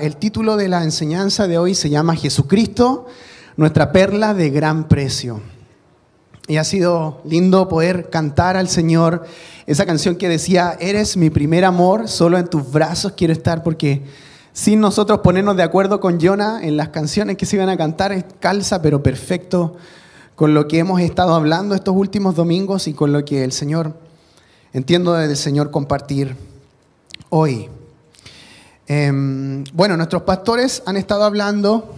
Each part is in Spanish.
El título de la enseñanza de hoy se llama Jesucristo, nuestra perla de gran precio. Y ha sido lindo poder cantar al Señor esa canción que decía, eres mi primer amor, solo en tus brazos quiero estar, porque sin nosotros ponernos de acuerdo con Jonah en las canciones que se iban a cantar, calza, pero perfecto con lo que hemos estado hablando estos últimos domingos y con lo que el Señor, entiendo del Señor compartir hoy. Em, bueno, nuestros pastores han estado hablando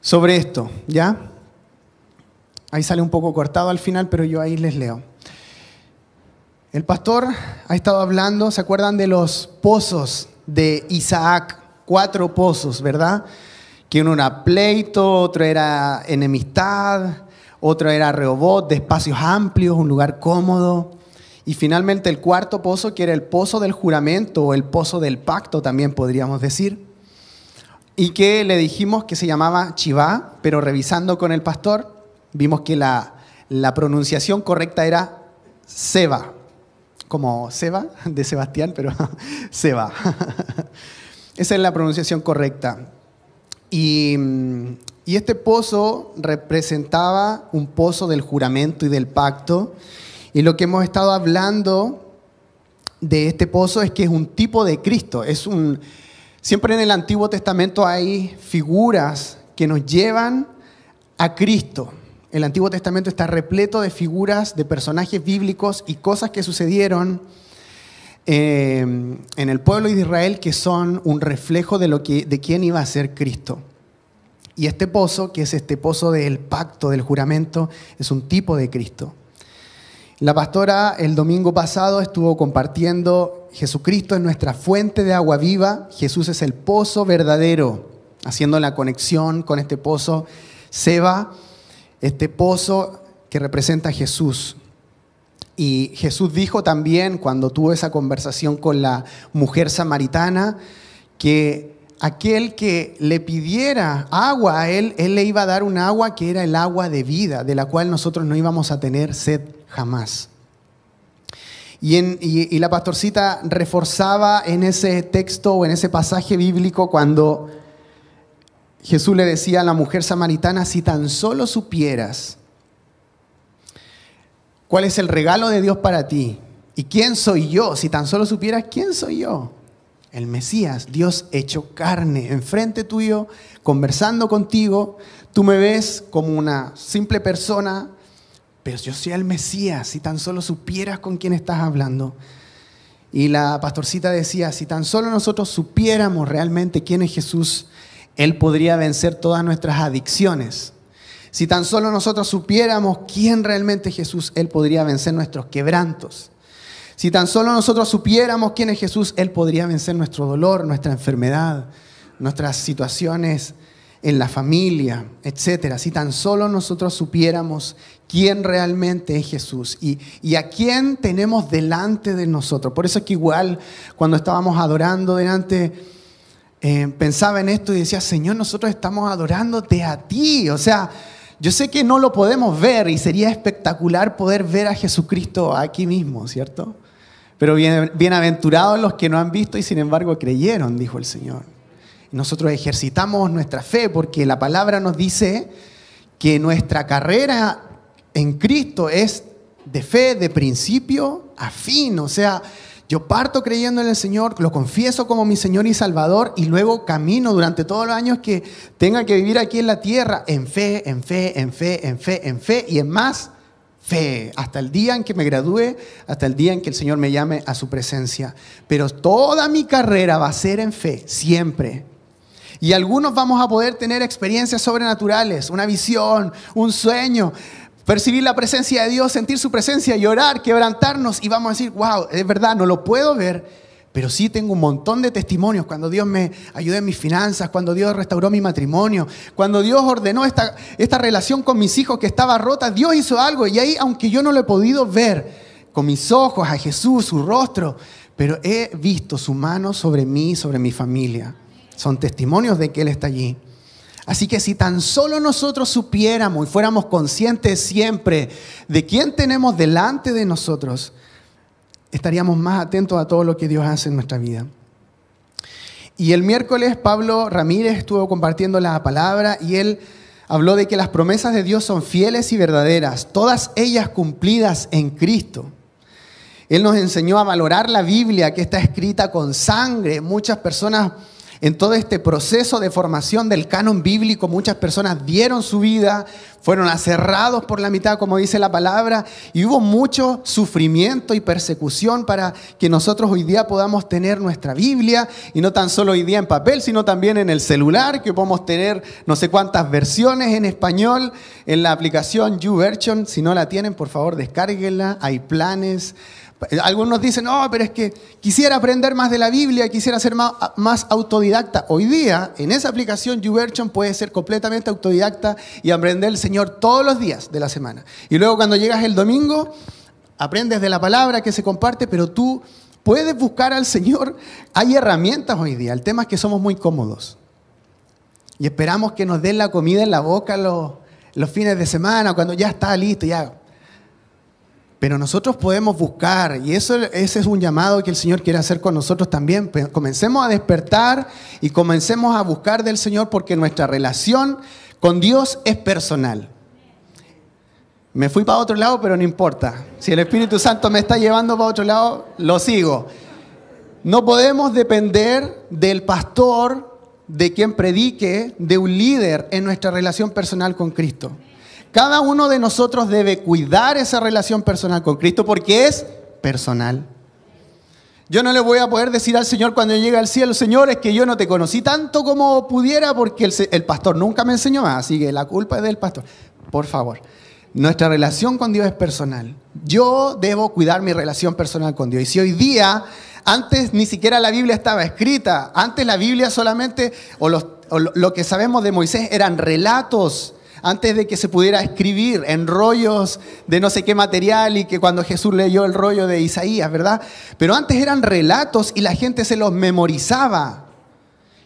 sobre esto, ¿ya? Ahí sale un poco cortado al final, pero yo ahí les leo. El pastor ha estado hablando, ¿se acuerdan de los pozos de Isaac? Cuatro pozos, ¿verdad? Que uno era pleito, otro era enemistad, otro era robot de espacios amplios, un lugar cómodo. Y finalmente el cuarto pozo, que era el pozo del juramento o el pozo del pacto, también podríamos decir, y que le dijimos que se llamaba Chivá, pero revisando con el pastor, vimos que la, pronunciación correcta era Seba, como Seba de Sebastián, pero Seba. Esa es la pronunciación correcta. Y, y este pozo representaba un pozo del juramento y del pacto y lo que hemos estado hablando de este pozo es que es un tipo de Cristo, es un siempre en el Antiguo Testamento hay figuras que nos llevan a Cristo. El Antiguo Testamento está repleto de figuras, de personajes bíblicos y cosas que sucedieron eh, en el pueblo de Israel que son un reflejo de, lo que, de quién iba a ser Cristo. Y este pozo, que es este pozo del pacto, del juramento, es un tipo de Cristo. La pastora el domingo pasado estuvo compartiendo, Jesucristo es nuestra fuente de agua viva, Jesús es el pozo verdadero, haciendo la conexión con este pozo Seba, este pozo que representa a Jesús. Y Jesús dijo también cuando tuvo esa conversación con la mujer samaritana que aquel que le pidiera agua a él, él le iba a dar un agua que era el agua de vida, de la cual nosotros no íbamos a tener sed jamás. Y, la pastorcita reforzaba en ese texto o en ese pasaje bíblico cuando Jesús le decía a la mujer samaritana, si tan solo supieras cuál es el regalo de Dios para ti y quién soy yo, si tan solo supieras quién soy yo, el Mesías, Dios hecho carne, enfrente tuyo, conversando contigo, tú me ves como una simple persona pero yo soy el Mesías, si tan solo supieras con quién estás hablando. Y la pastorcita decía, si tan solo nosotros supiéramos realmente quién es Jesús, Él podría vencer todas nuestras adicciones. Si tan solo nosotros supiéramos quién realmente es Jesús, Él podría vencer nuestros quebrantos. Si tan solo nosotros supiéramos quién es Jesús, Él podría vencer nuestro dolor, nuestra enfermedad, nuestras situaciones en la familia, etcétera. Si tan solo nosotros supiéramos quién realmente es Jesús y, a quién tenemos delante de nosotros. Por eso es que igual cuando estábamos adorando delante, eh, pensaba en esto y decía, Señor, nosotros estamos adorándote a ti. O sea, yo sé que no lo podemos ver y sería espectacular poder ver a Jesucristo aquí mismo, ¿cierto? Pero bien, bienaventurados los que no han visto y sin embargo creyeron, dijo el Señor nosotros ejercitamos nuestra fe porque la palabra nos dice que nuestra carrera en Cristo es de fe, de principio a fin. O sea, yo parto creyendo en el Señor, lo confieso como mi Señor y Salvador y luego camino durante todos los años que tenga que vivir aquí en la tierra en fe, en fe, en fe, en fe, en fe y en más fe, hasta el día en que me gradúe, hasta el día en que el Señor me llame a su presencia. Pero toda mi carrera va a ser en fe, siempre. Y algunos vamos a poder tener experiencias sobrenaturales, una visión, un sueño, percibir la presencia de Dios, sentir su presencia, llorar, quebrantarnos y vamos a decir, wow, es verdad, no lo puedo ver, pero sí tengo un montón de testimonios. Cuando Dios me ayudó en mis finanzas, cuando Dios restauró mi matrimonio, cuando Dios ordenó esta, esta relación con mis hijos que estaba rota, Dios hizo algo y ahí, aunque yo no lo he podido ver con mis ojos a Jesús, su rostro, pero he visto su mano sobre mí, sobre mi familia. Son testimonios de que Él está allí. Así que si tan solo nosotros supiéramos y fuéramos conscientes siempre de quién tenemos delante de nosotros, estaríamos más atentos a todo lo que Dios hace en nuestra vida. Y el miércoles Pablo Ramírez estuvo compartiendo la palabra y él habló de que las promesas de Dios son fieles y verdaderas, todas ellas cumplidas en Cristo. Él nos enseñó a valorar la Biblia que está escrita con sangre. Muchas personas en todo este proceso de formación del canon bíblico, muchas personas dieron su vida, fueron aserrados por la mitad, como dice la palabra, y hubo mucho sufrimiento y persecución para que nosotros hoy día podamos tener nuestra Biblia, y no tan solo hoy día en papel, sino también en el celular, que podemos tener no sé cuántas versiones en español, en la aplicación YouVersion, si no la tienen, por favor, descárguenla, hay planes algunos dicen, no, oh, pero es que quisiera aprender más de la Biblia, quisiera ser más, autodidacta. Hoy día, en esa aplicación, YouVersion puede ser completamente autodidacta y aprender el Señor todos los días de la semana. Y luego cuando llegas el domingo, aprendes de la palabra que se comparte, pero tú puedes buscar al Señor. Hay herramientas hoy día. El tema es que somos muy cómodos. Y esperamos que nos den la comida en la boca los, los fines de semana, cuando ya está listo, ya pero nosotros podemos buscar, y eso, ese es un llamado que el Señor quiere hacer con nosotros también. Pues, comencemos a despertar y comencemos a buscar del Señor porque nuestra relación con Dios es personal. Me fui para otro lado, pero no importa. Si el Espíritu Santo me está llevando para otro lado, lo sigo. No podemos depender del pastor, de quien predique, de un líder en nuestra relación personal con Cristo. Cada uno de nosotros debe cuidar esa relación personal con Cristo porque es personal. Yo no le voy a poder decir al Señor cuando llegue al cielo, Señor, es que yo no te conocí tanto como pudiera porque el, pastor nunca me enseñó más, así que la culpa es del pastor. Por favor, nuestra relación con Dios es personal. Yo debo cuidar mi relación personal con Dios. Y si hoy día, antes ni siquiera la Biblia estaba escrita, antes la Biblia solamente, o, o lo que sabemos de Moisés, eran relatos antes de que se pudiera escribir en rollos de no sé qué material y que cuando Jesús leyó el rollo de Isaías, ¿verdad? Pero antes eran relatos y la gente se los memorizaba.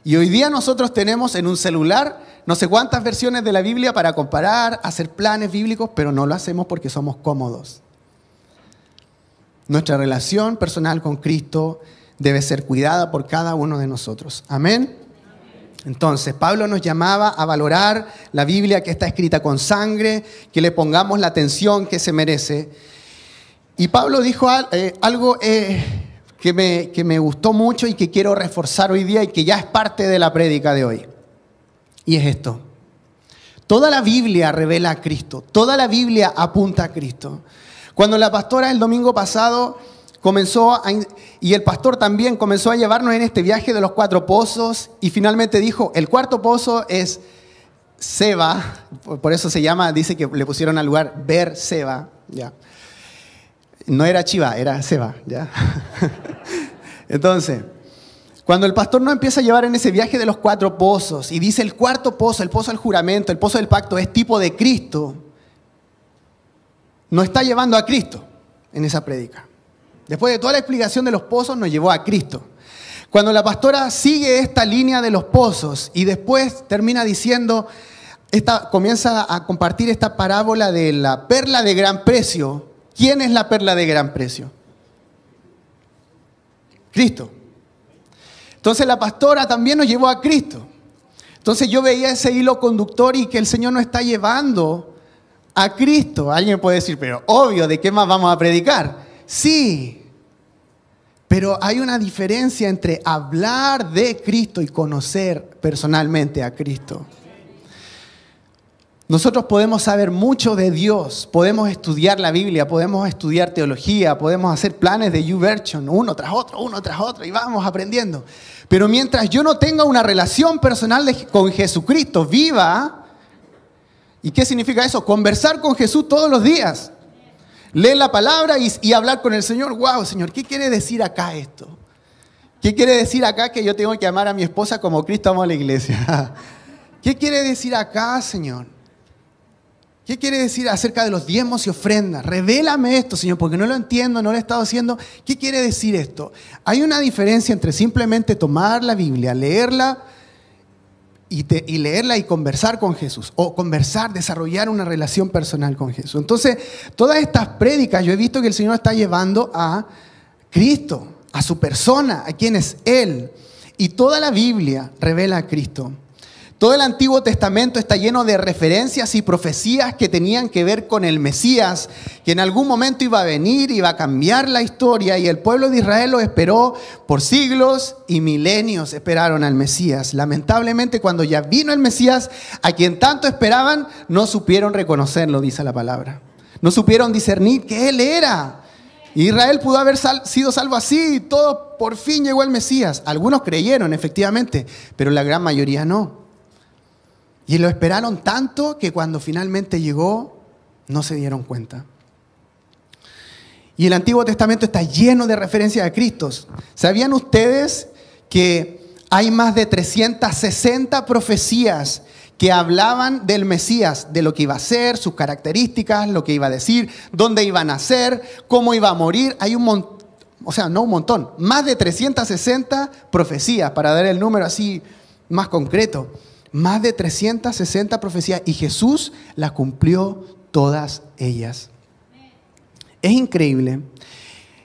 Y hoy día nosotros tenemos en un celular no sé cuántas versiones de la Biblia para comparar, hacer planes bíblicos, pero no lo hacemos porque somos cómodos. Nuestra relación personal con Cristo debe ser cuidada por cada uno de nosotros. Amén. Entonces, Pablo nos llamaba a valorar la Biblia que está escrita con sangre, que le pongamos la atención que se merece. Y Pablo dijo eh, algo eh, que, me, gustó mucho y que quiero reforzar hoy día y que ya es parte de la prédica de hoy. Y es esto. Toda la Biblia revela a Cristo, toda la Biblia apunta a Cristo. Cuando la pastora el domingo pasado comenzó y el pastor también comenzó a llevarnos en este viaje de los cuatro pozos y finalmente dijo, el cuarto pozo es Seba, por eso se llama, dice que le pusieron al lugar Ver Seba, ¿ya? No era Chiva, era Seba, ¿ya? Entonces, cuando el pastor no empieza a llevar en ese viaje de los cuatro pozos y dice el cuarto pozo, el pozo del juramento, el pozo del pacto es tipo de Cristo, no está llevando a Cristo en esa prédica. Después de toda la explicación de los pozos, nos llevó a Cristo. Cuando la pastora sigue esta línea de los pozos y después termina diciendo, esta, comienza a compartir esta parábola de la perla de gran precio. ¿Quién es la perla de gran precio? Cristo. Entonces la pastora también nos llevó a Cristo. Entonces yo veía ese hilo conductor y que el Señor nos está llevando a Cristo. Alguien puede decir, pero obvio, ¿de qué más vamos a predicar? Sí, pero hay una diferencia entre hablar de Cristo y conocer personalmente a Cristo. Nosotros podemos saber mucho de Dios, podemos estudiar la Biblia, podemos estudiar teología, podemos hacer planes de YouVersion, uno tras otro, uno tras otro, y vamos aprendiendo. Pero mientras yo no tenga una relación personal con Jesucristo viva, ¿y qué significa eso? Conversar con Jesús todos los días. Leer la palabra y, y hablar con el Señor. Wow, Señor, ¿qué quiere decir acá esto? ¿Qué quiere decir acá que yo tengo que amar a mi esposa como Cristo amó a la iglesia? ¿Qué quiere decir acá, Señor? ¿Qué quiere decir acerca de los diezmos y ofrendas? Revélame esto, Señor, porque no lo entiendo, no lo he estado haciendo. ¿Qué quiere decir esto? Hay una diferencia entre simplemente tomar la Biblia, leerla y, leerla y conversar con Jesús, o conversar, desarrollar una relación personal con Jesús. Entonces, todas estas prédicas yo he visto que el Señor está llevando a Cristo, a su persona, a quien es Él. Y toda la Biblia revela a Cristo. Todo el Antiguo Testamento está lleno de referencias y profecías que tenían que ver con el Mesías, que en algún momento iba a venir, iba a cambiar la historia y el pueblo de Israel lo esperó por siglos y milenios esperaron al Mesías. Lamentablemente cuando ya vino el Mesías, a quien tanto esperaban, no supieron reconocerlo, dice la palabra. No supieron discernir que Él era. Israel pudo haber sido salvo así, todo por fin llegó el Mesías. Algunos creyeron, efectivamente, pero la gran mayoría no. Y lo esperaron tanto que cuando finalmente llegó, no se dieron cuenta. Y el Antiguo Testamento está lleno de referencias a Cristo. ¿Sabían ustedes que hay más de 360 profecías que hablaban del Mesías, de lo que iba a ser, sus características, lo que iba a decir, dónde iba a nacer, cómo iba a morir? Hay un montón, o sea, no un montón, más de 360 profecías, para dar el número así más concreto. Más de 360 profecías y Jesús las cumplió todas ellas. Es increíble.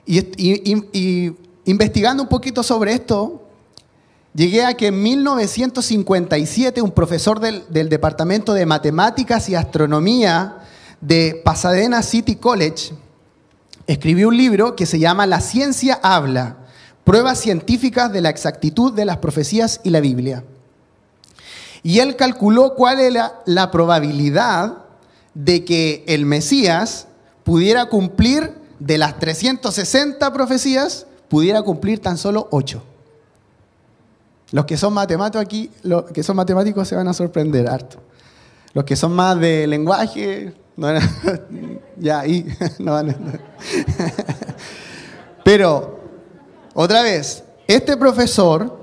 Y, investigando un poquito sobre esto, llegué a que en 1957 un profesor del, del Departamento de Matemáticas y Astronomía de Pasadena City College escribió un libro que se llama La ciencia habla, pruebas científicas de la exactitud de las profecías y la Biblia. Y él calculó cuál era la probabilidad de que el Mesías pudiera cumplir de las 360 profecías, pudiera cumplir tan solo 8. Los que son matemáticos aquí, los que son matemáticos se van a sorprender harto. Los que son más de lenguaje, ya ahí no van Pero, otra vez, este profesor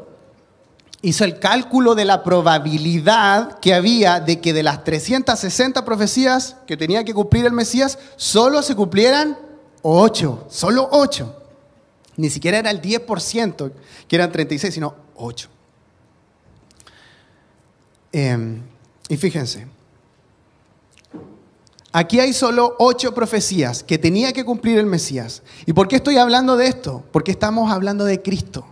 hizo el cálculo de la probabilidad que había de que de las 360 profecías que tenía que cumplir el Mesías, solo se cumplieran 8, solo 8. Ni siquiera era el 10%, que eran 36, sino 8. Em, y fíjense, aquí hay solo 8 profecías que tenía que cumplir el Mesías. ¿Y por qué estoy hablando de esto? Porque estamos hablando de Cristo.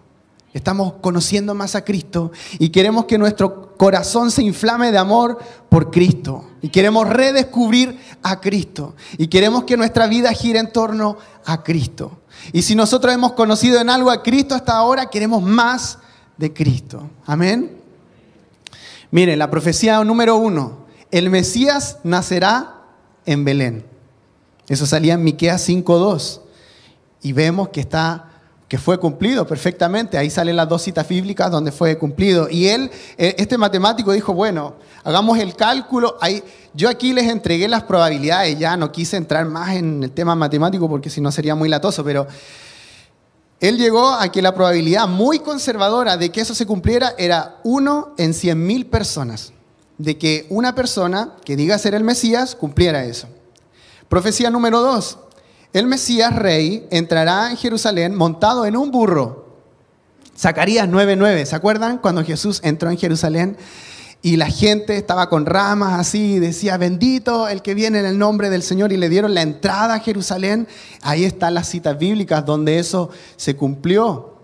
Estamos conociendo más a Cristo y queremos que nuestro corazón se inflame de amor por Cristo. Y queremos redescubrir a Cristo. Y queremos que nuestra vida gire en torno a Cristo. Y si nosotros hemos conocido en algo a Cristo hasta ahora, queremos más de Cristo. Amén. Miren, la profecía número uno. El Mesías nacerá en Belén. Eso salía en Miqueas 5.2. Y vemos que está que fue cumplido perfectamente. Ahí salen las dos citas bíblicas donde fue cumplido. Y él, eh, este matemático dijo, bueno, hagamos el cálculo. Ahí, yo aquí les entregué las probabilidades, ya no quise entrar más en el tema matemático porque si no sería muy latoso, pero él llegó a que la probabilidad muy conservadora de que eso se cumpliera era uno en mil personas, de que una persona que diga ser el Mesías cumpliera eso. Profecía número 2, el Mesías rey entrará en Jerusalén montado en un burro. Zacarías 9:9, ¿se acuerdan? Cuando Jesús entró en Jerusalén y la gente estaba con ramas así y decía, bendito el que viene en el nombre del Señor y le dieron la entrada a Jerusalén. Ahí están las citas bíblicas donde eso se cumplió.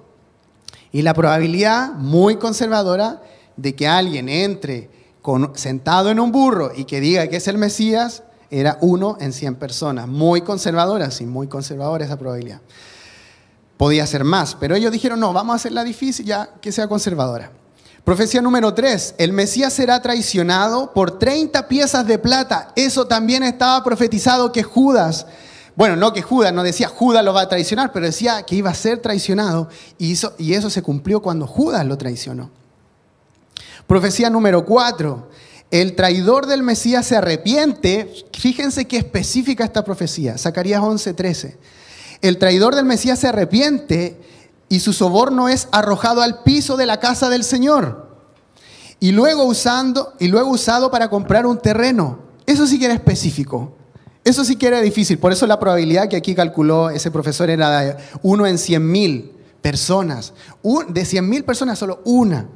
Y la probabilidad muy conservadora de que alguien entre sentado en un burro y que diga que es el Mesías era uno en 100 personas. Muy conservadora, sí, muy conservadora esa probabilidad. Podía ser más, pero ellos dijeron, no, vamos a hacerla difícil ya que sea conservadora. Profecía número 3, el Mesías será traicionado por 30 piezas de plata. Eso también estaba profetizado que Judas, bueno, no que Judas, no decía Judas lo va a traicionar, pero decía que iba a ser traicionado y, y eso se cumplió cuando Judas lo traicionó. Profecía número 4, el traidor del Mesías se arrepiente. Fíjense qué específica esta profecía, Zacarías 13. El traidor del Mesías se arrepiente y su soborno es arrojado al piso de la casa del Señor. Y luego usando y luego usado para comprar un terreno. Eso sí que era específico. Eso sí que era difícil, por eso la probabilidad que aquí calculó ese profesor era de uno en mil personas. de mil personas solo una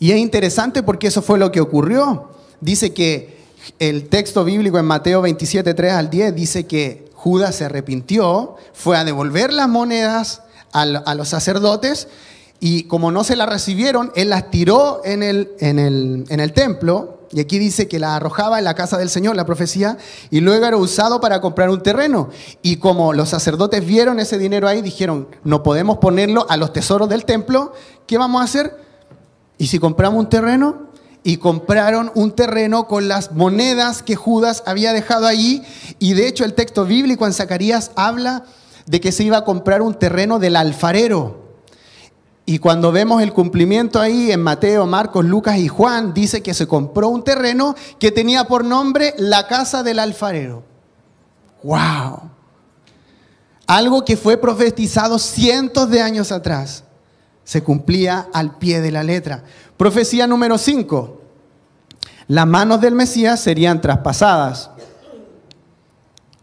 y es interesante porque eso fue lo que ocurrió. Dice que el texto bíblico en Mateo 27, 3 al 10 dice que Judas se arrepintió, fue a devolver las monedas a los sacerdotes y como no se las recibieron, él las tiró en el, en el, templo y aquí dice que las arrojaba en la casa del Señor, la profecía, y luego era usado para comprar un terreno. Y como los sacerdotes vieron ese dinero ahí, dijeron, no podemos ponerlo a los tesoros del templo, ¿qué vamos a hacer? ¿Y si compramos un terreno? Y compraron un terreno con las monedas que Judas había dejado allí. Y de hecho el texto bíblico en Zacarías habla de que se iba a comprar un terreno del alfarero. Y cuando vemos el cumplimiento ahí en Mateo, Marcos, Lucas y Juan, dice que se compró un terreno que tenía por nombre la casa del alfarero. ¡Wow! Algo que fue profetizado cientos de años atrás. Se cumplía al pie de la letra. Profecía número 5. Las manos del Mesías serían traspasadas.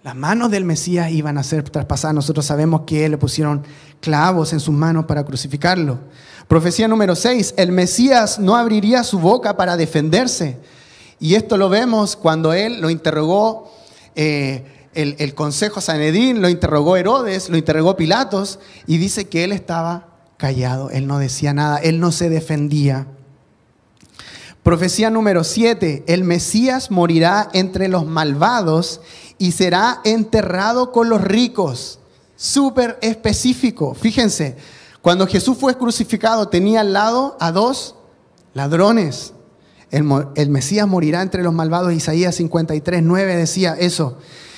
Las manos del Mesías iban a ser traspasadas. Nosotros sabemos que le pusieron clavos en sus manos para crucificarlo. Profecía número 6. El Mesías no abriría su boca para defenderse. Y esto lo vemos cuando él lo interrogó. Eh, el, el, consejo Sanedín, lo interrogó Herodes, lo interrogó Pilatos, y dice que él estaba callado, él no decía nada, él no se defendía. Profecía número 7, el Mesías morirá entre los malvados y será enterrado con los ricos. Súper específico, fíjense, cuando Jesús fue crucificado tenía al lado a dos ladrones. El, Mesías morirá entre los malvados, Isaías 53, 9 decía eso.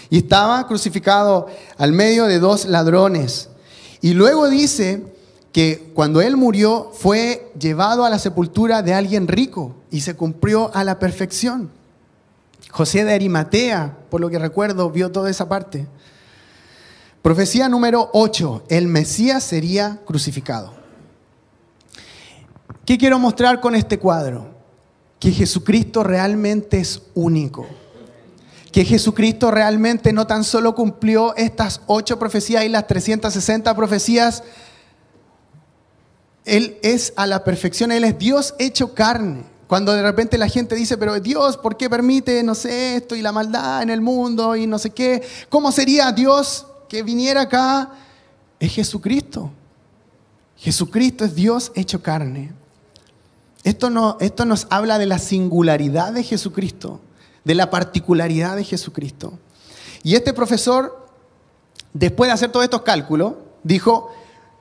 Y estaba crucificado al medio de dos ladrones. Y luego dice que cuando él murió fue llevado a la sepultura de alguien rico y se cumplió a la perfección. José de Arimatea, por lo que recuerdo, vio toda esa parte. Profecía número 8, el Mesías sería crucificado. ¿Qué quiero mostrar con este cuadro? Que Jesucristo realmente es único. Que Jesucristo realmente no tan solo cumplió estas ocho profecías y las 360 profecías, él es a la perfección, Él es Dios hecho carne. Cuando de repente la gente dice, pero Dios, ¿por qué permite, no sé, esto y la maldad en el mundo y no sé qué? ¿Cómo sería Dios que viniera acá? Es Jesucristo. Jesucristo es Dios hecho carne. Esto, no, esto nos habla de la singularidad de Jesucristo, de la particularidad de Jesucristo. Y este profesor, después de hacer todos estos cálculos, dijo,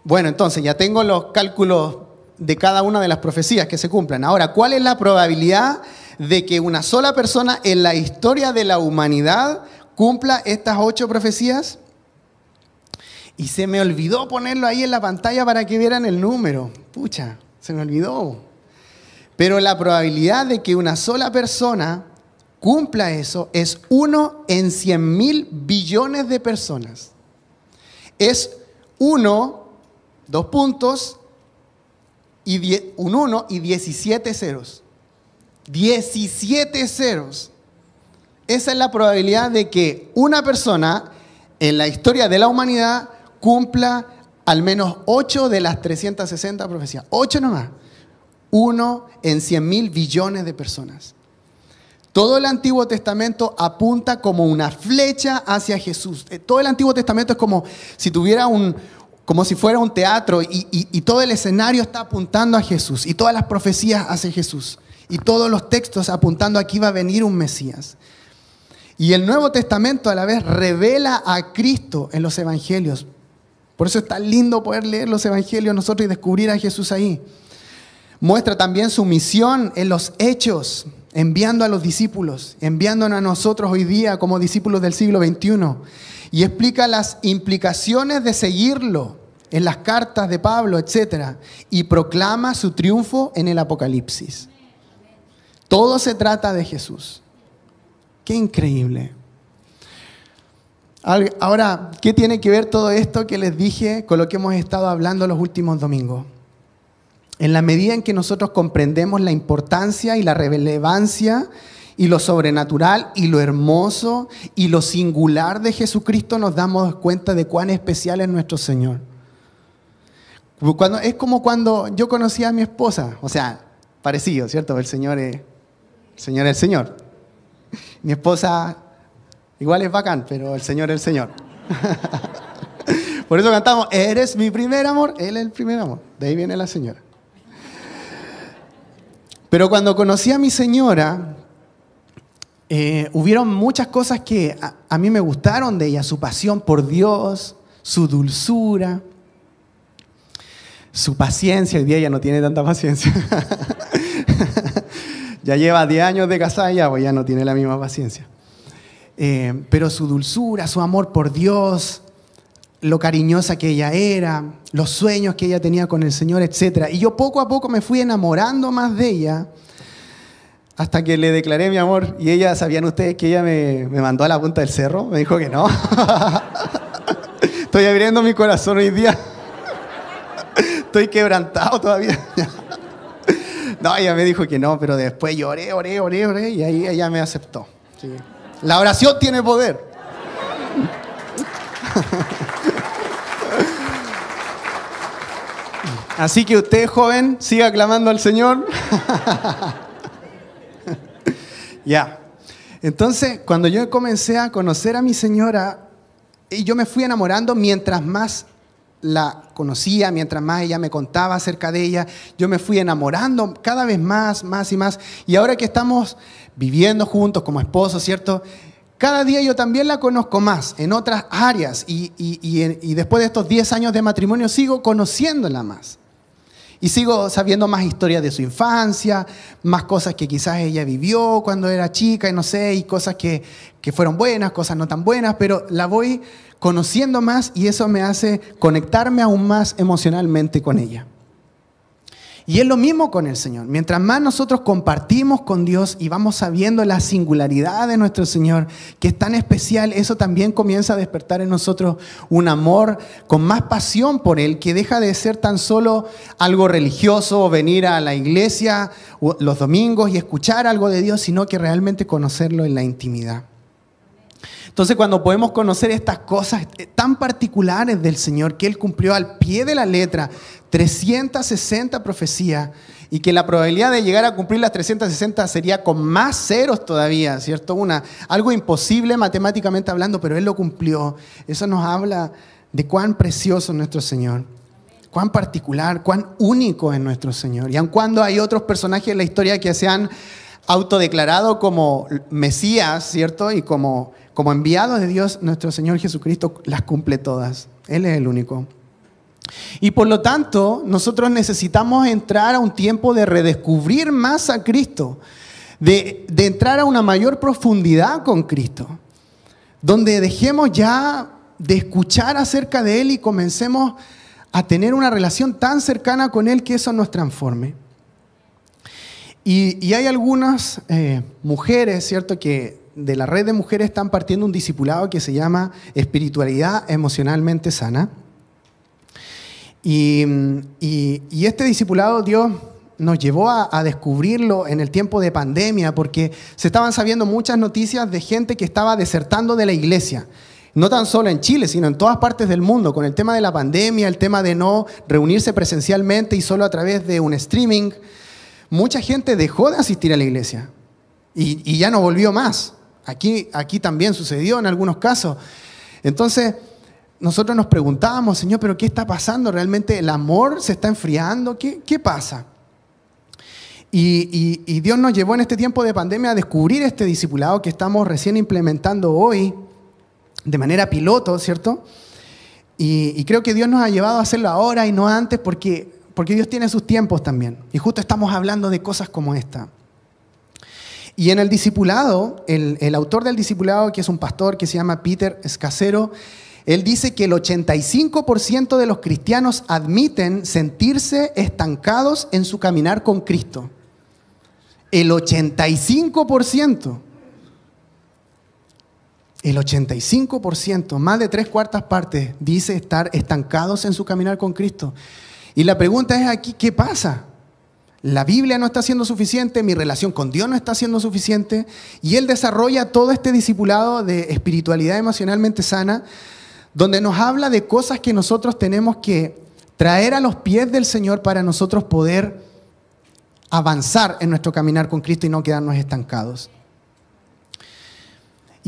bueno, entonces ya tengo los cálculos de cada una de las profecías que se cumplan. Ahora, ¿cuál es la probabilidad de que una sola persona en la historia de la humanidad cumpla estas ocho profecías? Y se me olvidó ponerlo ahí en la pantalla para que vieran el número. Pucha, se me olvidó. Pero la probabilidad de que una sola persona cumpla eso es uno en 100 mil billones de personas. Es uno dos puntos y un 1 y 17 ceros. 17 ceros. Esa es la probabilidad de que una persona en la historia de la humanidad cumpla al menos ocho de las 360 profecías. 8 nomás. Uno en 100 mil billones de personas. Todo el Antiguo Testamento apunta como una flecha hacia Jesús. Eh, todo el Antiguo Testamento es como si tuviera un, como si fuera un teatro y, todo el escenario está apuntando a Jesús y todas las profecías hacen Jesús y todos los textos apuntando aquí va a venir un Mesías. Y el Nuevo Testamento a la vez revela a Cristo en los Evangelios. Por eso es tan lindo poder leer los Evangelios nosotros y descubrir a Jesús ahí. Muestra también su misión en los hechos, enviando a los discípulos, enviándonos a nosotros hoy día como discípulos del siglo XXI y explica las implicaciones de seguirlo en las cartas de Pablo, etc. Y proclama su triunfo en el Apocalipsis. Todo se trata de Jesús. Qué increíble. Ahora, ¿qué tiene que ver todo esto que les dije con lo que hemos estado hablando los últimos domingos? En la medida en que nosotros comprendemos la importancia y la relevancia y lo sobrenatural y lo hermoso y lo singular de Jesucristo nos damos cuenta de cuán especial es nuestro Señor. Cuando, es como cuando yo conocí a mi esposa, o sea, parecido, ¿cierto? El Señor es el Señor. Es el señor. Mi esposa igual es bacán, pero el Señor es el Señor. Por eso cantamos, eres mi primer amor, Él es el primer amor. De ahí viene la señora. Pero cuando conocí a mi señora, eh, hubieron muchas cosas que a, mí me gustaron de ella, su pasión por Dios, su dulzura, su paciencia. El día ella no tiene tanta paciencia. ya lleva 10 años de casada, ya, pues, ya no tiene la misma paciencia. Eh, pero su dulzura, su amor por Dios, lo cariñosa que ella era, los sueños que ella tenía con el Señor, etc. Y yo poco a poco me fui enamorando más de ella hasta que le declaré mi amor y ella, ¿sabían ustedes que ella me, mandó a la punta del cerro? Me dijo que no. Estoy abriendo mi corazón hoy día. Estoy quebrantado todavía. No, ella me dijo que no, pero después lloré, oré, oré, oré, y ahí ella me aceptó. La oración tiene poder. Así que usted, joven, siga clamando al Señor. Ya. Entonces, cuando yo comencé a conocer a mi señora, y yo me fui enamorando mientras más la conocía, mientras más ella me contaba acerca de ella, yo me fui enamorando cada vez más, más y más. Y ahora que estamos viviendo juntos como esposos, ¿cierto? Cada día yo también la conozco más en otras áreas y, y después de estos 10 años de matrimonio sigo conociéndola más. Y sigo sabiendo más historias de su infancia, más cosas que quizás ella vivió cuando era chica y no sé, y cosas que, que fueron buenas, cosas no tan buenas, pero la voy conociendo más y eso me hace conectarme aún más emocionalmente con ella. Y es lo mismo con el Señor. Mientras más nosotros compartimos con Dios y vamos sabiendo la singularidad de nuestro Señor, que es tan especial, eso también comienza a despertar en nosotros un amor con más pasión por Él, que deja de ser tan solo algo religioso o venir a la iglesia los domingos y escuchar algo de Dios, sino que realmente conocerlo en la intimidad. Entonces cuando podemos conocer estas cosas eh, tan particulares del Señor, que Él cumplió al pie de la letra 360 profecías y que la probabilidad de llegar a cumplir las 360 sería con más ceros todavía, ¿cierto? Una, algo imposible matemáticamente hablando, pero Él lo cumplió. Eso nos habla de cuán precioso es nuestro Señor cuán particular, cuán único es nuestro Señor. Y aun cuando hay otros personajes en la historia que se han autodeclarado como Mesías, ¿cierto? Y como, como enviado de Dios, nuestro Señor Jesucristo las cumple todas. Él es el único. Y por lo tanto, nosotros necesitamos entrar a un tiempo de redescubrir más a Cristo, de entrar a una mayor profundidad con Cristo, donde dejemos ya de escuchar acerca de Él y comencemos a tener una relación tan cercana con Él que eso nos transforme. Y, hay algunas eh, mujeres, ¿cierto?, que de la red de mujeres están partiendo un discipulado que se llama espiritualidad emocionalmente sana. Y, este discipulado Dios nos llevó a, descubrirlo en el tiempo de pandemia, porque se estaban sabiendo muchas noticias de gente que estaba desertando de la iglesia. No tan solo en Chile, sino en todas partes del mundo, con el tema de la pandemia, el tema de no reunirse presencialmente y solo a través de un streaming mucha gente dejó de asistir a la iglesia y, ya no volvió más. Aquí, aquí también sucedió en algunos casos. Entonces, nosotros nos preguntábamos, Señor, pero ¿qué está pasando? ¿Realmente el amor se está enfriando? ¿Qué, qué pasa? Y, Dios nos llevó en este tiempo de pandemia a descubrir este discipulado que estamos recién implementando hoy de manera piloto, ¿cierto? y creo que Dios nos ha llevado a hacerlo ahora y no antes porque porque Dios tiene sus tiempos también. Y justo estamos hablando de cosas como esta. Y en el discipulado, el, autor del discipulado, que es un pastor que se llama Peter Escasero, él dice que el 85% de los cristianos admiten sentirse estancados en su caminar con Cristo. El 85%. El 85%, más de tres cuartas partes, dice estar estancados en su caminar con Cristo. Y la pregunta es aquí, ¿qué pasa? La Biblia no está siendo suficiente, mi relación con Dios no está siendo suficiente, y Él desarrolla todo este discipulado de espiritualidad emocionalmente sana, donde nos habla de cosas que nosotros tenemos que traer a los pies del Señor para nosotros poder avanzar en nuestro caminar con Cristo y no quedarnos estancados.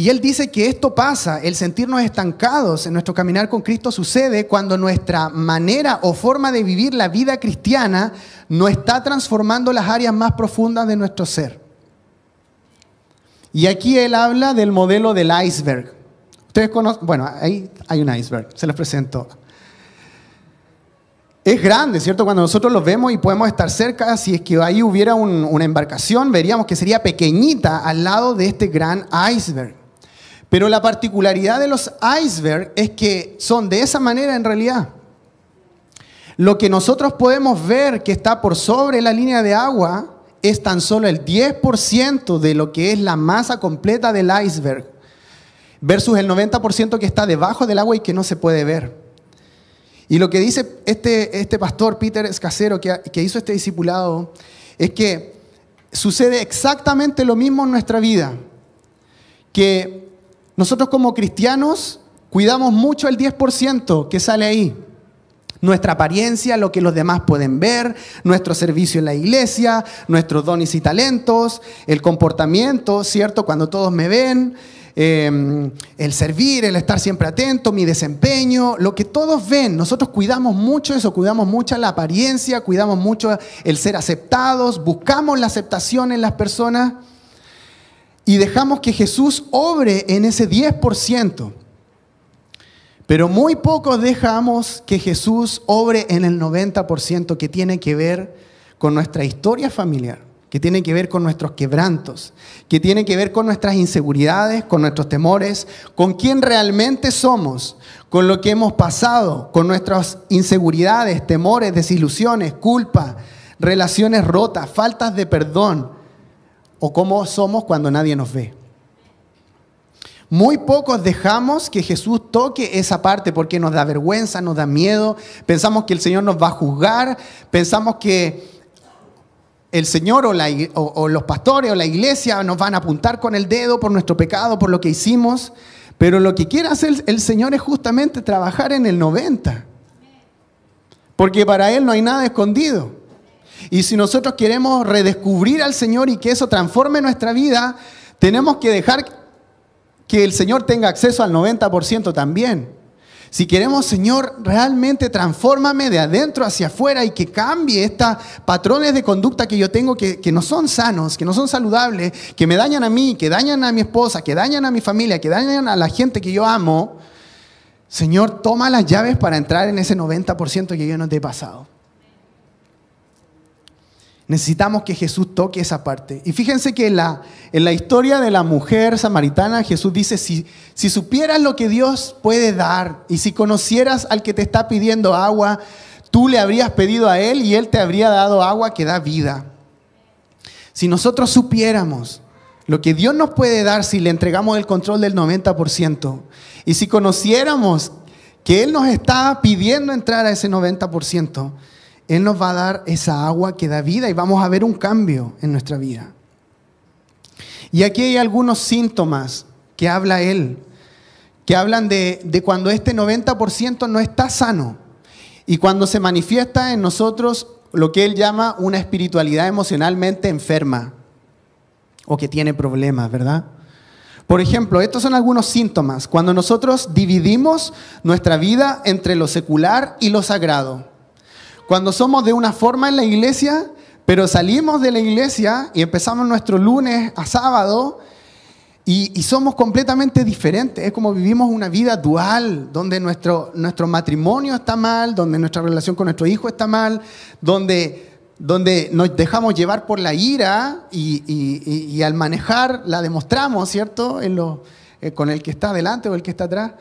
Y él dice que esto pasa, el sentirnos estancados en nuestro caminar con Cristo sucede cuando nuestra manera o forma de vivir la vida cristiana no está transformando las áreas más profundas de nuestro ser. Y aquí él habla del modelo del iceberg. Ustedes conocen, bueno, ahí hay un iceberg, se los presento. Es grande, ¿cierto? Cuando nosotros lo vemos y podemos estar cerca, si es que ahí hubiera una embarcación, veríamos que sería pequeñita al lado de este gran iceberg. Pero la particularidad de los icebergs es que son de esa manera en realidad. Lo que nosotros podemos ver que está por sobre la línea de agua es tan solo el 10% de lo que es la masa completa del iceberg versus el 90% que está debajo del agua y que no se puede ver. Y lo que dice este, este pastor Peter Escasero, que, que hizo este discipulado, es que sucede exactamente lo mismo en nuestra vida, que nosotros como cristianos cuidamos mucho el 10% que sale ahí. Nuestra apariencia, lo que los demás pueden ver, nuestro servicio en la iglesia, nuestros dones y talentos, el comportamiento, ¿cierto? Cuando todos me ven, em, el servir, el estar siempre atento, mi desempeño, lo que todos ven. Nosotros cuidamos mucho eso, cuidamos mucho la apariencia, cuidamos mucho el ser aceptados, buscamos la aceptación en las personas y dejamos que Jesús obre en ese 10%. Pero muy poco dejamos que Jesús obre en el 90% que tiene que ver con nuestra historia familiar, que tiene que ver con nuestros quebrantos, que tiene que ver con nuestras inseguridades, con nuestros temores, con quién realmente somos, con lo que hemos pasado, con nuestras inseguridades, temores, desilusiones, culpa, relaciones rotas, faltas de perdón, o cómo somos cuando nadie nos ve. Muy pocos dejamos que Jesús toque esa parte porque nos da vergüenza, nos da miedo, pensamos que el Señor nos va a juzgar, pensamos que el Señor o, los pastores o la iglesia nos van a apuntar con el dedo por nuestro pecado, por lo que hicimos, pero lo que quiere hacer el Señor es justamente trabajar en el 90, porque para Él no hay nada escondido. Y si nosotros queremos redescubrir al Señor y que eso transforme nuestra vida, tenemos que dejar que el Señor tenga acceso al 90% también. Si queremos, Señor, realmente transfórmame de adentro hacia afuera y que cambie estos patrones de conducta que yo tengo que, que, no son sanos, que no son saludables, que me dañan a mí, que dañan a mi esposa, que dañan a mi familia, que dañan a la gente que yo amo, Señor, toma las llaves para entrar en ese 90% que yo no te he pasado. Necesitamos que Jesús toque esa parte. Y fíjense que en la, en la historia de la mujer samaritana, Jesús dice, si, si supieras lo que Dios puede dar y si conocieras al que te está pidiendo agua, tú le habrías pedido a Él y Él te habría dado agua que da vida. Si nosotros supiéramos lo que Dios nos puede dar si le entregamos el control del 90% y si conociéramos que Él nos está pidiendo entrar a ese 90%, él nos va a dar esa agua que da vida y vamos a ver un cambio en nuestra vida. Y aquí hay algunos síntomas que habla Él, que hablan de, de cuando este 90% no está sano y cuando se manifiesta en nosotros lo que Él llama una espiritualidad emocionalmente enferma o que tiene problemas, ¿verdad? Por ejemplo, estos son algunos síntomas. Cuando nosotros dividimos nuestra vida entre lo secular y lo sagrado. Cuando somos de una forma en la iglesia, pero salimos de la iglesia y empezamos nuestro lunes a sábado y, somos completamente diferentes. Es como vivimos una vida dual, donde nuestro, nuestro matrimonio está mal, donde nuestra relación con nuestro hijo está mal, donde donde nos dejamos llevar por la ira y, al manejar la demostramos, ¿cierto? Eh, con el que está adelante o el que está atrás.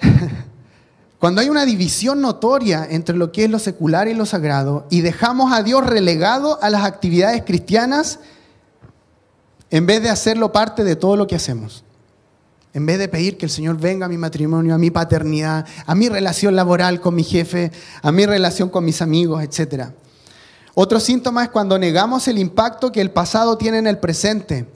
Cuando hay una división notoria entre lo que es lo secular y lo sagrado y dejamos a Dios relegado a las actividades cristianas en vez de hacerlo parte de todo lo que hacemos. En vez de pedir que el Señor venga a mi matrimonio, a mi paternidad, a mi relación laboral con mi jefe, a mi relación con mis amigos, etc. Otro síntoma es cuando negamos el impacto que el pasado tiene en el presente.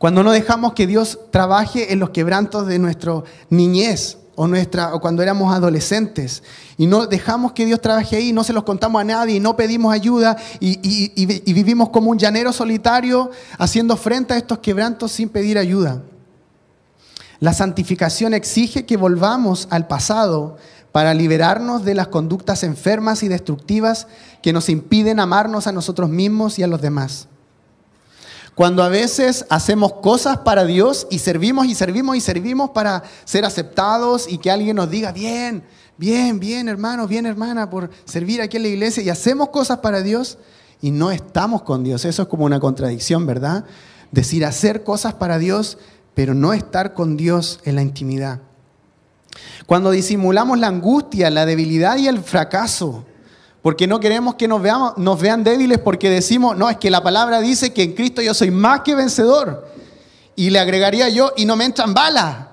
Cuando no dejamos que Dios trabaje en los quebrantos de nuestra niñez o, nuestra, o cuando éramos adolescentes y no dejamos que Dios trabaje ahí, no se los contamos a nadie y no pedimos ayuda y vivimos como un llanero solitario haciendo frente a estos quebrantos sin pedir ayuda. La santificación exige que volvamos al pasado para liberarnos de las conductas enfermas y destructivas que nos impiden amarnos a nosotros mismos y a los demás. Cuando a veces hacemos cosas para Dios y servimos y servimos y servimos para ser aceptados y que alguien nos diga, bien, bien, bien hermano, bien hermana, por servir aquí en la iglesia y hacemos cosas para Dios y no estamos con Dios. Eso es como una contradicción, ¿verdad? Decir hacer cosas para Dios, pero no estar con Dios en la intimidad. Cuando disimulamos la angustia, la debilidad y el fracaso, porque no queremos que nos, vean débiles porque decimos, no, es que la palabra dice que en Cristo yo soy más que vencedor. Y le agregaría yo, y no me entran balas.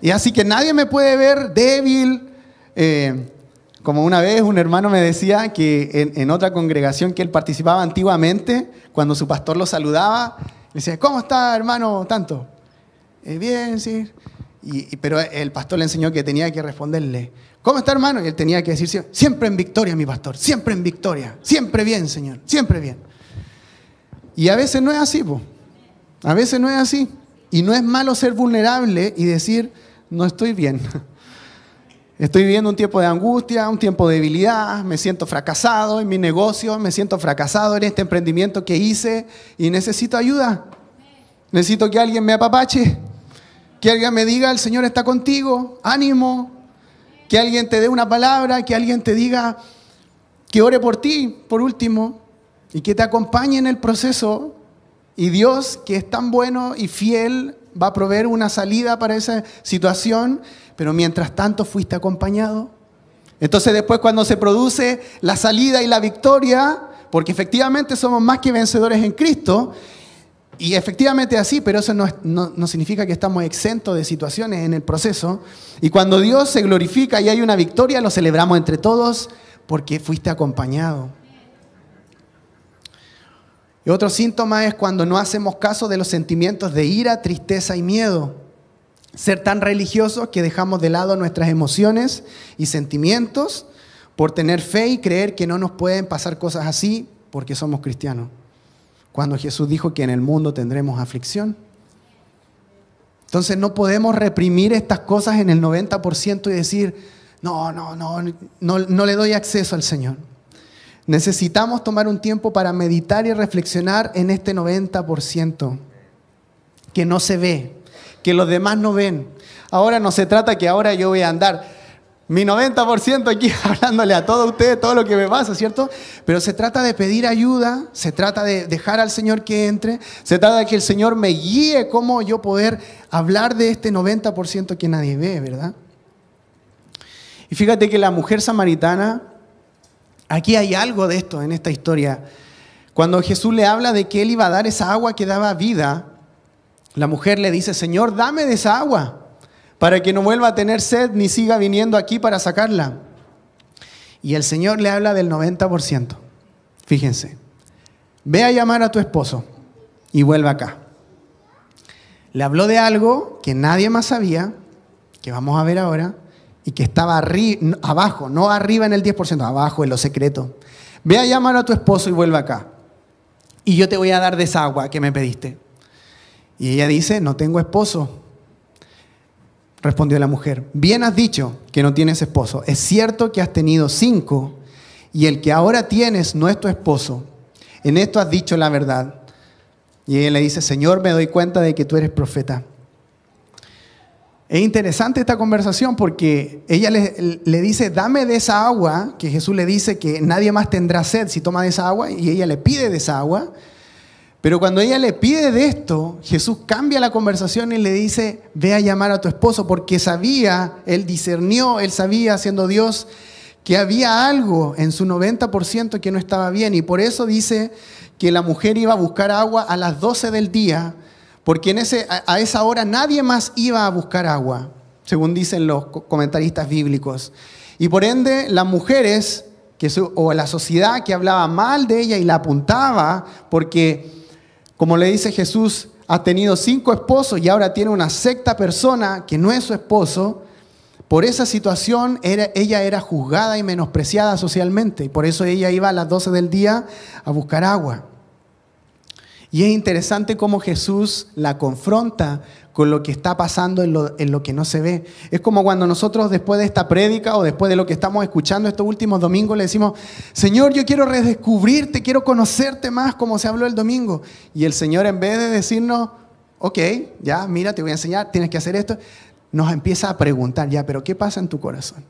Y así que nadie me puede ver débil. Eh, como una vez un hermano me decía que en, otra congregación que él participaba antiguamente, cuando su pastor lo saludaba, le decía, ¿cómo está hermano tanto? Eh, bien, sí. y, pero el pastor le enseñó que tenía que responderle, ¿Cómo está, hermano? Y él tenía que decir, siempre en victoria, mi pastor, siempre en victoria, siempre bien, Señor, siempre bien. Y a veces no es así, a veces no es así. Y no es malo ser vulnerable y decir, no estoy bien. Estoy viviendo un tiempo de angustia, un tiempo de debilidad, me siento fracasado en mi negocio, me siento fracasado en este emprendimiento que hice y necesito ayuda. Necesito que alguien me apapache, que alguien me diga, el Señor está contigo, ánimo, que alguien te dé una palabra, que alguien te diga que ore por ti, por último, y que te acompañe en el proceso. Y Dios, que es tan bueno y fiel, va a proveer una salida para esa situación, pero mientras tanto fuiste acompañado. Entonces después cuando se produce la salida y la victoria, porque efectivamente somos más que vencedores en Cristo, y efectivamente así, pero eso no, no, significa que estamos exentos de situaciones en el proceso. Y cuando Dios se glorifica y hay una victoria, lo celebramos entre todos porque fuiste acompañado. Y otro síntoma es cuando no hacemos caso de los sentimientos de ira, tristeza y miedo. Ser tan religiosos que dejamos de lado nuestras emociones y sentimientos por tener fe y creer que no nos pueden pasar cosas así porque somos cristianos cuando Jesús dijo que en el mundo tendremos aflicción. Entonces no podemos reprimir estas cosas en el 90% y decir, no, no, no, no, le doy acceso al Señor. Necesitamos tomar un tiempo para meditar y reflexionar en este 90% que no se ve, que los demás no ven. Ahora no se trata que ahora yo voy a andar mi 90% aquí hablándole a todos ustedes, todo lo que me pasa, ¿cierto? Pero se trata de pedir ayuda, se trata de dejar al Señor que entre, se trata de que el Señor me guíe cómo yo poder hablar de este 90% que nadie ve, ¿verdad? Y fíjate que la mujer samaritana, aquí hay algo de esto en esta historia. Cuando Jesús le habla de que él iba a dar esa agua que daba vida, la mujer le dice, Señor, dame de esa agua para que no vuelva a tener sed ni siga viniendo aquí para sacarla. Y el Señor le habla del 90%. Fíjense, ve a llamar a tu esposo y vuelva acá. Le habló de algo que nadie más sabía, que vamos a ver ahora, y que estaba abajo, no arriba en el 10%, abajo en lo secreto. Ve a llamar a tu esposo y vuelva acá. Y yo te voy a dar desagua que me pediste. Y ella dice, no tengo esposo. Respondió la mujer, bien has dicho que no tienes esposo. Es cierto que has tenido cinco y el que ahora tienes no es tu esposo. En esto has dicho la verdad. Y ella le dice, Señor, me doy cuenta de que tú eres profeta. Es interesante esta conversación porque ella le, dice, dame de esa agua, que Jesús le dice que nadie más tendrá sed si toma de esa agua, y ella le pide de esa agua, pero cuando ella le pide de esto, Jesús cambia la conversación y le dice, ve a llamar a tu esposo, porque sabía, él discernió, él sabía, siendo Dios, que había algo en su 90% que no estaba bien. Y por eso dice que la mujer iba a buscar agua a las 12 del día, porque en ese, a esa hora nadie más iba a buscar agua, según dicen los comentaristas bíblicos. Y por ende, las mujeres, o la sociedad que hablaba mal de ella y la apuntaba, porque como le dice Jesús, ha tenido cinco esposos y ahora tiene una sexta persona que no es su esposo. Por esa situación era, ella era juzgada y menospreciada socialmente. y Por eso ella iba a las 12 del día a buscar agua. Y es interesante cómo Jesús la confronta con lo que está pasando en lo, que no se ve. Es como cuando nosotros después de esta prédica o después de lo que estamos escuchando estos últimos domingos le decimos, Señor, yo quiero redescubrirte, quiero conocerte más como se habló el domingo. Y el Señor en vez de decirnos, ok, ya, mira, te voy a enseñar, tienes que hacer esto, nos empieza a preguntar, ya, pero ¿qué pasa en tu corazón?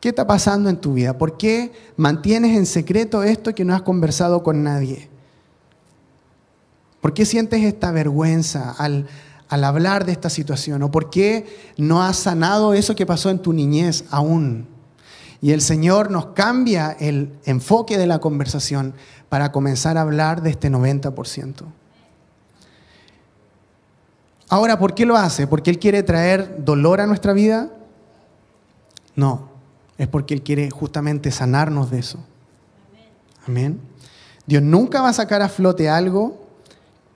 ¿Qué está pasando en tu vida? ¿Por qué mantienes en secreto esto que no has conversado con nadie? ¿Por qué sientes esta vergüenza al, hablar de esta situación? ¿O por qué no has sanado eso que pasó en tu niñez aún? Y el Señor nos cambia el enfoque de la conversación para comenzar a hablar de este 90%. Ahora, ¿por qué lo hace? ¿Porque Él quiere traer dolor a nuestra vida? No, es porque Él quiere justamente sanarnos de eso. Amén. Dios nunca va a sacar a flote algo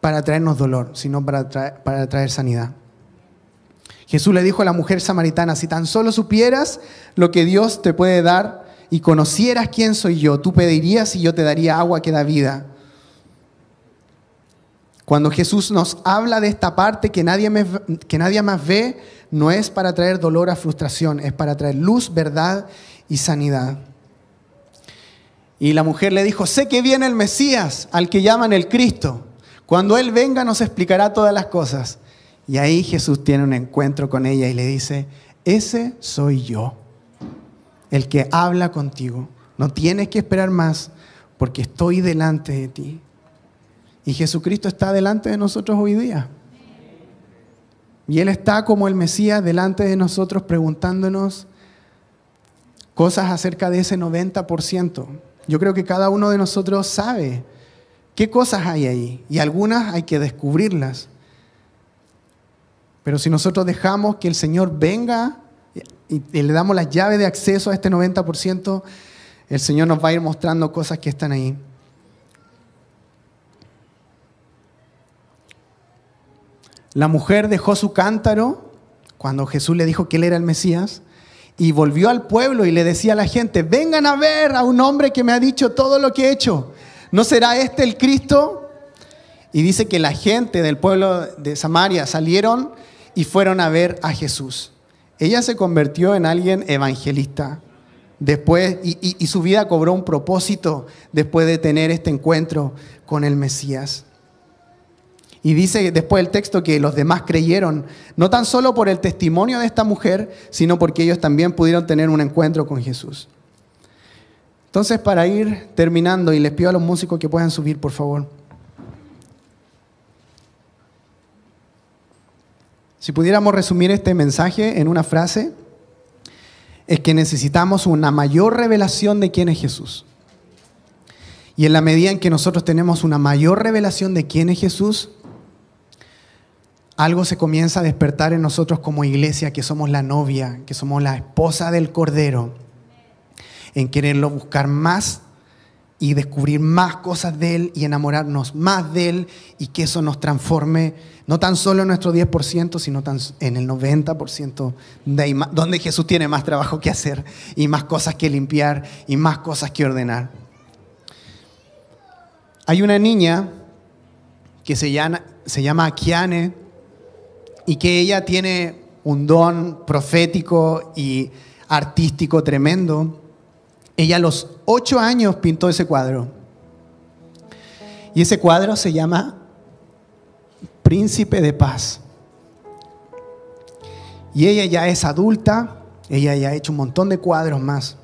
para traernos dolor, sino para traer, para traer sanidad. Jesús le dijo a la mujer samaritana, si tan solo supieras lo que Dios te puede dar y conocieras quién soy yo, tú pedirías y yo te daría agua que da vida. Cuando Jesús nos habla de esta parte que nadie, me, que nadie más ve, no es para traer dolor a frustración, es para traer luz, verdad y sanidad. Y la mujer le dijo, sé que viene el Mesías, al que llaman el Cristo. Cuando Él venga nos explicará todas las cosas. Y ahí Jesús tiene un encuentro con ella y le dice, ese soy yo, el que habla contigo. No tienes que esperar más porque estoy delante de ti. Y Jesucristo está delante de nosotros hoy día. Y Él está como el Mesías delante de nosotros preguntándonos cosas acerca de ese 90%. Yo creo que cada uno de nosotros sabe ¿Qué cosas hay ahí? Y algunas hay que descubrirlas. Pero si nosotros dejamos que el Señor venga y, le damos las llaves de acceso a este 90%, el Señor nos va a ir mostrando cosas que están ahí. La mujer dejó su cántaro cuando Jesús le dijo que él era el Mesías y volvió al pueblo y le decía a la gente, vengan a ver a un hombre que me ha dicho todo lo que he hecho. ¿no será este el Cristo? Y dice que la gente del pueblo de Samaria salieron y fueron a ver a Jesús. Ella se convirtió en alguien evangelista. Después, y, y, su vida cobró un propósito después de tener este encuentro con el Mesías. Y dice después el texto que los demás creyeron, no tan solo por el testimonio de esta mujer, sino porque ellos también pudieron tener un encuentro con Jesús. Entonces, para ir terminando, y les pido a los músicos que puedan subir, por favor. Si pudiéramos resumir este mensaje en una frase, es que necesitamos una mayor revelación de quién es Jesús. Y en la medida en que nosotros tenemos una mayor revelación de quién es Jesús, algo se comienza a despertar en nosotros como iglesia, que somos la novia, que somos la esposa del Cordero en quererlo buscar más y descubrir más cosas de Él y enamorarnos más de Él y que eso nos transforme no tan solo en nuestro 10%, sino tan, en el 90%, de, donde Jesús tiene más trabajo que hacer y más cosas que limpiar y más cosas que ordenar. Hay una niña que se llama, se llama Akiane y que ella tiene un don profético y artístico tremendo ella a los ocho años pintó ese cuadro. Y ese cuadro se llama Príncipe de Paz. Y ella ya es adulta, ella ya ha hecho un montón de cuadros más.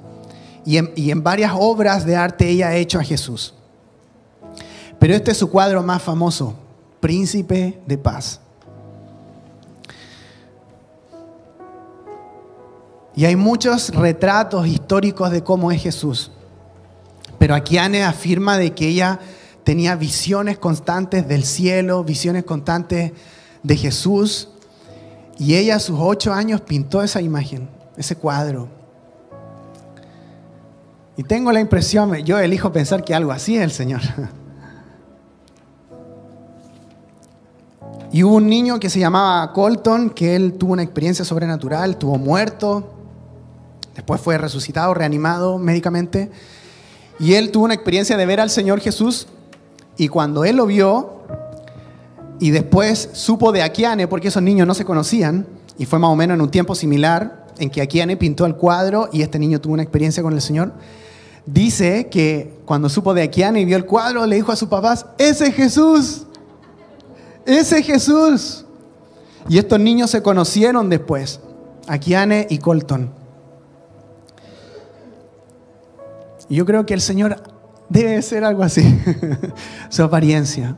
Y en, y en varias obras de arte ella ha hecho a Jesús. Pero este es su cuadro más famoso, Príncipe de Paz. Y hay muchos retratos históricos de cómo es Jesús. Pero aquí Anne afirma de que ella tenía visiones constantes del cielo, visiones constantes de Jesús. Y ella a sus ocho años pintó esa imagen, ese cuadro. Y tengo la impresión, yo elijo pensar que algo así es el Señor. Y hubo un niño que se llamaba Colton, que él tuvo una experiencia sobrenatural, tuvo muerto, Después fue resucitado, reanimado médicamente. Y él tuvo una experiencia de ver al Señor Jesús. Y cuando él lo vio y después supo de Aquiane, porque esos niños no se conocían, y fue más o menos en un tiempo similar en que Aquiane pintó el cuadro y este niño tuvo una experiencia con el Señor. Dice que cuando supo de Aquiane y vio el cuadro, le dijo a sus papás, ese es Jesús, ese es Jesús. Y estos niños se conocieron después, Aquiane y Colton. Y yo creo que el Señor debe ser algo así, su apariencia.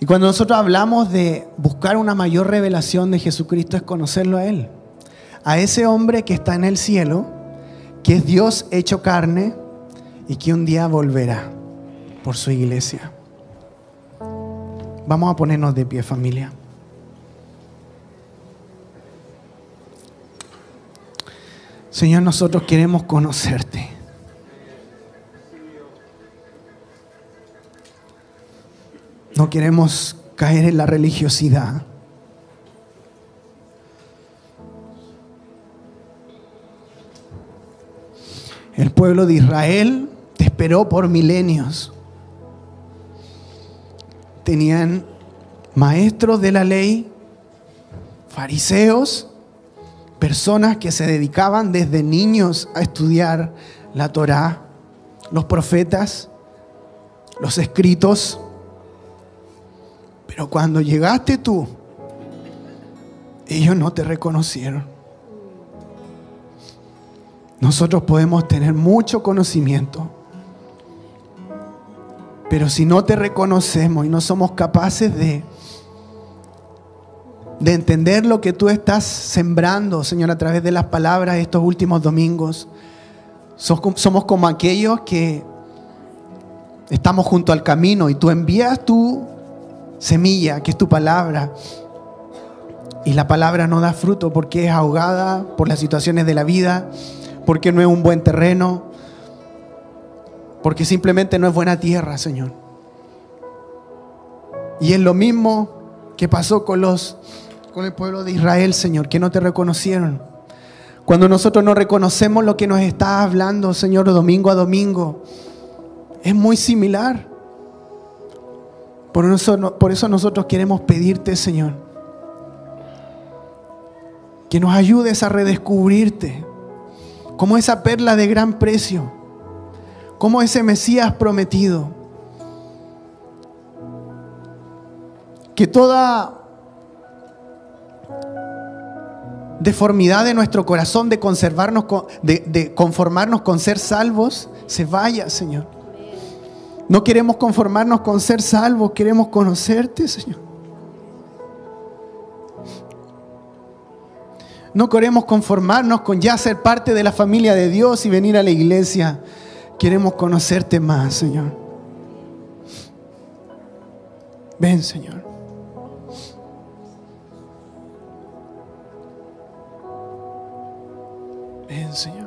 Y cuando nosotros hablamos de buscar una mayor revelación de Jesucristo es conocerlo a Él, a ese hombre que está en el cielo, que es Dios hecho carne y que un día volverá por su iglesia. Vamos a ponernos de pie familia. Señor, nosotros queremos conocerte. No queremos caer en la religiosidad. El pueblo de Israel te esperó por milenios. Tenían maestros de la ley, fariseos, personas que se dedicaban desde niños a estudiar la Torá, los profetas, los escritos. Pero cuando llegaste tú, ellos no te reconocieron. Nosotros podemos tener mucho conocimiento, pero si no te reconocemos y no somos capaces de, de entender lo que tú estás sembrando, Señor, a través de las palabras de estos últimos domingos, somos como aquellos que estamos junto al camino y tú envías tú semilla, que es tu palabra. Y la palabra no da fruto porque es ahogada por las situaciones de la vida, porque no es un buen terreno, porque simplemente no es buena tierra, Señor. Y es lo mismo que pasó con los con el pueblo de Israel, Señor, que no te reconocieron. Cuando nosotros no reconocemos lo que nos está hablando, Señor, domingo a domingo, es muy similar. Por eso, por eso nosotros queremos pedirte, Señor, que nos ayudes a redescubrirte como esa perla de gran precio, como ese Mesías prometido. Que toda deformidad de nuestro corazón de, conservarnos, de conformarnos con ser salvos se vaya, Señor. No queremos conformarnos con ser salvos, queremos conocerte, Señor. No queremos conformarnos con ya ser parte de la familia de Dios y venir a la iglesia. Queremos conocerte más, Señor. Ven, Señor. Ven, Señor.